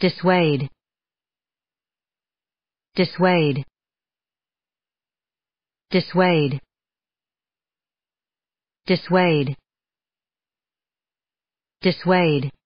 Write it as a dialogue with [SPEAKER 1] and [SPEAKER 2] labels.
[SPEAKER 1] dissuade dissuade dissuade dissuade dissuade